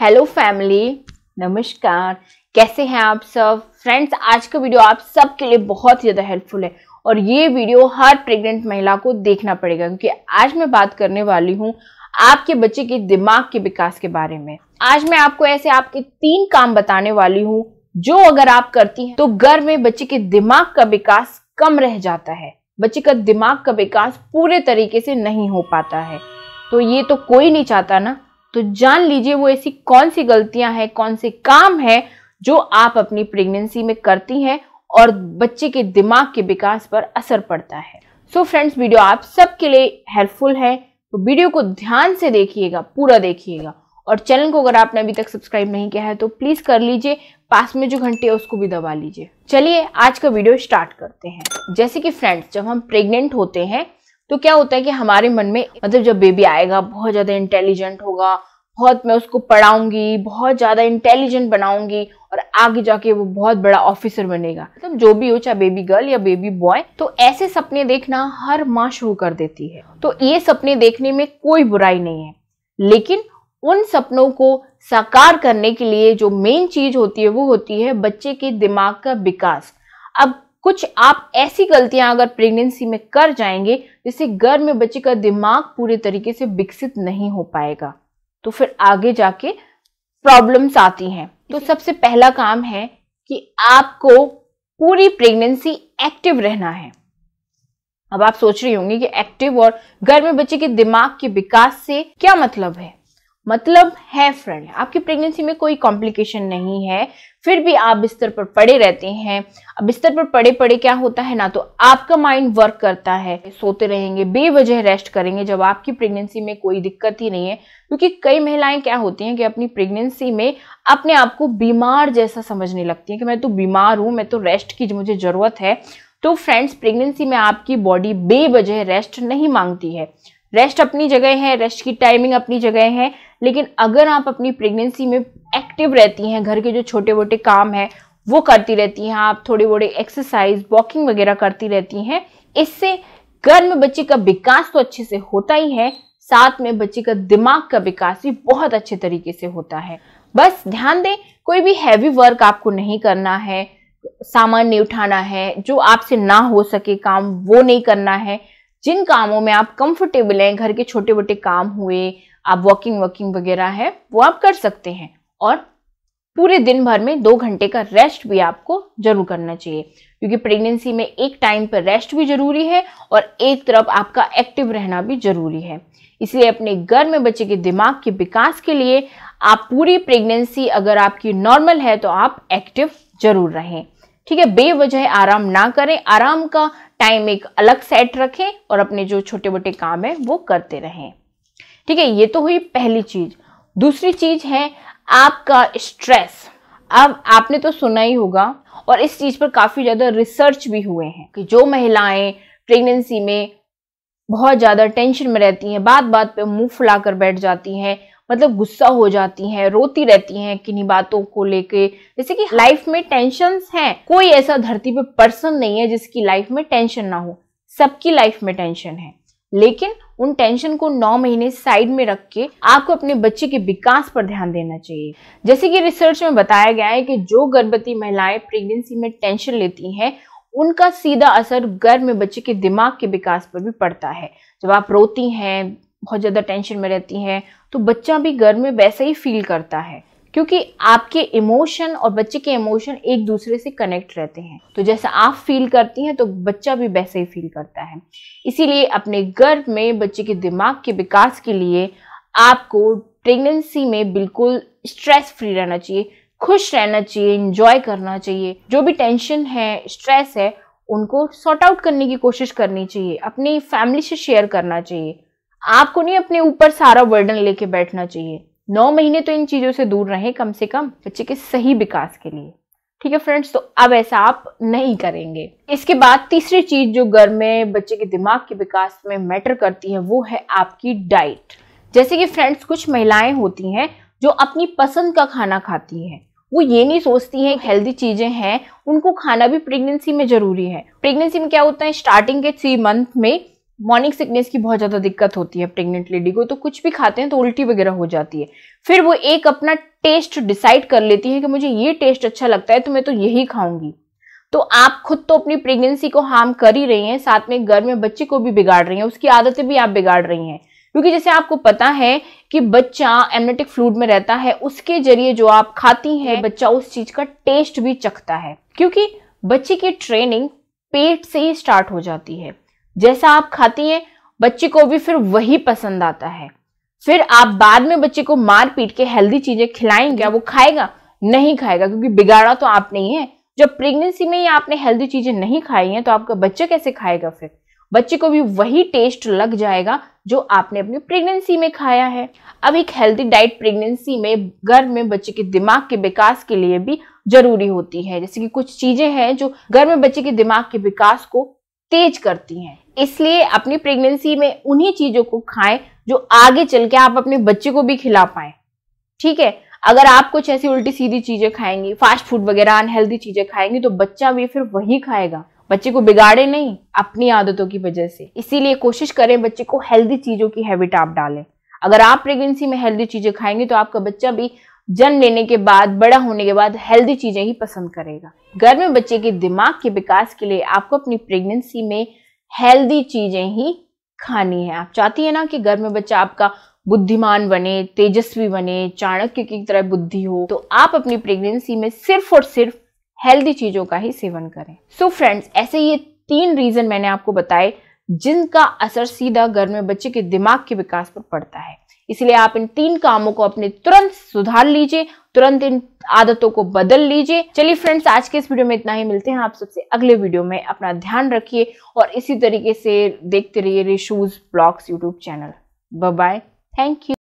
hello family नमस्कार कैसे हैं आप सब फ्रेंड्स आज का वीडियो आप सब के लिए बहुत ज़्यादा हेल्पफुल है और ये वीडियो हर प्रेग्नेंट महिला को देखना पड़ेगा क्योंकि आज मैं बात करने वाली हूँ आपके बच्चे के दिमाग के विकास के बारे में आज मैं आपको ऐसे आपके तीन काम बताने वाली हूँ जो अगर आप करती हैं तो घर में बच्चे के दिमाग का विकास कम रह जाता है बच्चे का दिमाग का विकास पूरे तरीके से नहीं हो पाता है तो ये तो कोई नहीं चाहता ना तो जान लीजिए वो ऐसी कौन सी गलतियां हैं कौन से काम है जो आप अपनी प्रेगनेंसी में करती हैं और बच्चे के दिमाग के विकास पर असर पड़ता है सो so फ्रेंड्स वीडियो आप सबके लिए हेल्पफुल है तो वीडियो को ध्यान से देखिएगा पूरा देखिएगा और चैनल को अगर आपने अभी तक सब्सक्राइब नहीं किया है तो प्लीज़ कर लीजिए पास में जो घंटे है उसको भी दबा लीजिए चलिए आज का वीडियो स्टार्ट करते हैं जैसे कि फ्रेंड्स जब हम प्रेग्नेंट होते हैं तो क्या होता है कि हमारे मन में मतलब जब बेबी आएगा बहुत ज़्यादा इंटेलिजेंट होगा बहुत मैं उसको पढ़ाऊंगी बहुत ज़्यादा इंटेलिजेंट बनाऊंगी और आगे जाके वो बहुत बड़ा ऑफिसर बनेगा मतलब तो जो भी हो चाहे बेबी गर्ल या बेबी बॉय तो ऐसे सपने देखना हर माँ शुरू कर देती है तो ये सपने देखने में कोई बुराई नहीं है लेकिन उन सपनों को साकार करने के लिए जो मेन चीज होती है वो होती है बच्चे के दिमाग का विकास अब कुछ आप ऐसी गलतियां अगर प्रेगनेंसी में कर जाएंगे जिससे गर्भ में बच्चे का दिमाग पूरे तरीके से विकसित नहीं हो पाएगा तो फिर आगे जाके प्रॉब्लम्स आती हैं तो सबसे पहला काम है कि आपको पूरी प्रेगनेंसी एक्टिव रहना है अब आप सोच रही होंगी कि एक्टिव और गर्भ में बच्चे के दिमाग के विकास से क्या मतलब है मतलब है फ्रेंड आपकी प्रेगनेंसी में कोई कॉम्प्लिकेशन नहीं है फिर भी आप बिस्तर पर पड़े रहते हैं अब बिस्तर पर पड़े पड़े क्या होता है ना तो आपका माइंड वर्क करता है सोते रहेंगे बेवजह रेस्ट करेंगे जब आपकी प्रेगनेंसी में कोई दिक्कत ही नहीं है क्योंकि कई महिलाएं क्या होती हैं कि अपनी प्रेगनेंसी में अपने आप को बीमार जैसा समझने लगती है कि मैं तो बीमार हूँ मैं तो रेस्ट की मुझे ज़रूरत है तो फ्रेंड्स प्रेगनेंसी में आपकी बॉडी बेवजह रेस्ट नहीं मांगती है रेस्ट अपनी जगह है रेस्ट की टाइमिंग अपनी जगह है लेकिन अगर आप अपनी प्रेगनेंसी में एक्टिव रहती हैं घर के जो छोटे मोटे काम हैं वो करती रहती हैं आप थोड़े बड़े एक्सरसाइज वॉकिंग वगैरह करती रहती हैं इससे घर में बच्चे का विकास तो अच्छे से होता ही है साथ में बच्चे का दिमाग का विकास भी बहुत अच्छे तरीके से होता है बस ध्यान दें कोई भी हैवी वर्क आपको नहीं करना है सामान नहीं उठाना है जो आपसे ना हो सके काम वो नहीं करना है जिन कामों में आप कंफर्टेबल हैं घर के छोटे मोटे काम हुए आप वॉकिंग वॉकिंग वगैरह है वो आप कर सकते हैं और पूरे दिन भर में दो घंटे का रेस्ट भी आपको जरूर करना चाहिए क्योंकि प्रेगनेंसी में एक टाइम पर रेस्ट भी जरूरी है और एक तरफ आपका एक्टिव रहना भी जरूरी है इसलिए अपने घर में बच्चे के दिमाग के विकास के लिए आप पूरी प्रेगनेंसी अगर आपकी नॉर्मल है तो आप एक्टिव जरूर रहें ठीक है बेवजह आराम ना करें आराम का टाइम एक अलग सेट रखें और अपने जो छोटे मोटे काम है वो करते रहें ठीक है ये तो हुई पहली चीज दूसरी चीज है आपका स्ट्रेस अब आपने तो सुना ही होगा और इस चीज पर काफी ज्यादा रिसर्च भी हुए हैं कि जो महिलाएं प्रेगनेंसी में बहुत ज़्यादा टेंशन में रहती हैं बात बात पे मुंह फुलाकर बैठ जाती हैं मतलब गुस्सा हो जाती हैं रोती रहती हैं किन्हीं बातों को लेके जैसे कि लाइफ में टेंशन हैं कोई ऐसा धरती पे पर्सन नहीं है जिसकी लाइफ में टेंशन ना हो सबकी लाइफ में टेंशन है लेकिन उन टेंशन को नौ महीने साइड में रख के आपको अपने बच्चे के विकास पर ध्यान देना चाहिए जैसे कि रिसर्च में बताया गया है कि जो गर्भवती महिलाएं प्रेगनेंसी में टेंशन लेती हैं उनका सीधा असर गर्भ में बच्चे के दिमाग के विकास पर भी पड़ता है जब आप रोती हैं बहुत ज़्यादा टेंशन में रहती हैं तो बच्चा भी गर्भ में वैसे ही फील करता है क्योंकि आपके इमोशन और बच्चे के इमोशन एक दूसरे से कनेक्ट रहते हैं तो जैसा आप फील करती हैं तो बच्चा भी वैसे ही फील करता है इसीलिए अपने गर्भ में बच्चे के दिमाग के विकास के लिए आपको प्रेगनेंसी में बिल्कुल स्ट्रेस फ्री रहना चाहिए खुश रहना चाहिए इंजॉय करना चाहिए जो भी टेंशन है स्ट्रेस है उनको सॉर्ट आउट करने की कोशिश करनी चाहिए अपनी फैमिली से शेयर करना चाहिए आपको नहीं अपने ऊपर सारा वर्डन लेके बैठना चाहिए नौ महीने तो इन चीज़ों से दूर रहें कम से कम बच्चे के सही विकास के लिए ठीक है फ्रेंड्स तो अब ऐसा आप नहीं करेंगे इसके बाद तीसरी चीज़ जो घर में बच्चे के दिमाग के विकास में मैटर करती है वो है आपकी डाइट जैसे कि फ्रेंड्स कुछ महिलाएं होती हैं जो अपनी पसंद का खाना खाती हैं वो ये नहीं सोचती हैं हेल्दी चीज़ें हैं उनको खाना भी प्रेगनेंसी में ज़रूरी है प्रेगनेंसी में क्या होता है स्टार्टिंग के थ्री मंथ में मॉर्निंग सिकनेस की बहुत ज़्यादा दिक्कत होती है प्रेग्नेंट लेडी को तो कुछ भी खाते हैं तो उल्टी वगैरह हो जाती है फिर वो एक अपना टेस्ट डिसाइड कर लेती है कि मुझे ये टेस्ट अच्छा लगता है तो मैं तो यही खाऊंगी तो आप खुद तो अपनी प्रेगनेंसी को हार्म कर ही रही हैं साथ में घर में बच्चे को भी बिगाड़ रही हैं उसकी आदतें भी आप बिगाड़ रही हैं क्योंकि जैसे आपको पता है कि बच्चा एमनेटिक फ्लूड में रहता है उसके जरिए जो आप खाती हैं बच्चा उस चीज का टेस्ट भी चखता है क्योंकि बच्चे की ट्रेनिंग पेट से ही स्टार्ट हो जाती है जैसा आप खाती हैं बच्चे को भी फिर वही पसंद आता है फिर आप बाद में बच्चे को मार पीट के हेल्दी चीजें खिलाएंगे वो खाएगा नहीं खाएगा क्योंकि बिगाड़ा तो आप नहीं है जब प्रेगनेंसी में ही आपने हेल्दी चीजें नहीं खाई हैं तो आपका बच्चा कैसे खाएगा फिर बच्चे को भी वही टेस्ट लग जाएगा जो आपने अपनी प्रेगनेंसी में खाया है अब एक हेल्दी डाइट प्रेगनेंसी में गर्भ में बच्चे के दिमाग के विकास के लिए भी जरूरी होती है जैसे कि कुछ चीजें हैं जो गर्भ में बच्चे के दिमाग के विकास को तेज करती हैं इसलिए अपनी प्रेगनेंसी में उन्हीं चीज़ों को खाएं जो आगे चल के आप अपने बच्चे को भी खिला पाए ठीक है अगर आप कुछ ऐसी उल्टी सीधी चीज़ें खाएंगी फास्ट फूड वगैरह अनहेल्दी चीज़ें खाएंगी तो बच्चा भी फिर वही खाएगा बच्चे को बिगाड़े नहीं अपनी आदतों की वजह से इसीलिए कोशिश करें बच्चे को हेल्दी चीज़ों की हैबिट आप डालें अगर आप प्रेगनेंसी में हेल्दी चीज़ें खाएंगे तो आपका बच्चा भी जन्म लेने के बाद बड़ा होने के बाद हेल्दी चीजें ही पसंद करेगा घर में बच्चे के दिमाग के विकास के लिए आपको अपनी प्रेगनेंसी में हेल्दी चीजें ही खानी है आप चाहती है ना कि घर में बच्चा आपका बुद्धिमान बने तेजस्वी बने चाणक्य की तरह बुद्धि हो तो आप अपनी प्रेगनेंसी में सिर्फ और सिर्फ हेल्दी चीजों का ही सेवन करें सो so फ्रेंड्स ऐसे ये तीन रीजन मैंने आपको बताए जिनका असर सीधा घर में बच्चे के दिमाग के विकास पर पड़ता है इसलिए आप इन तीन कामों को अपने तुरंत सुधार लीजिए तुरंत इन आदतों को बदल लीजिए चलिए फ्रेंड्स आज के इस वीडियो में इतना ही मिलते हैं आप सबसे अगले वीडियो में अपना ध्यान रखिए और इसी तरीके से देखते रहिए Rishu's blogs YouTube channel bye thank you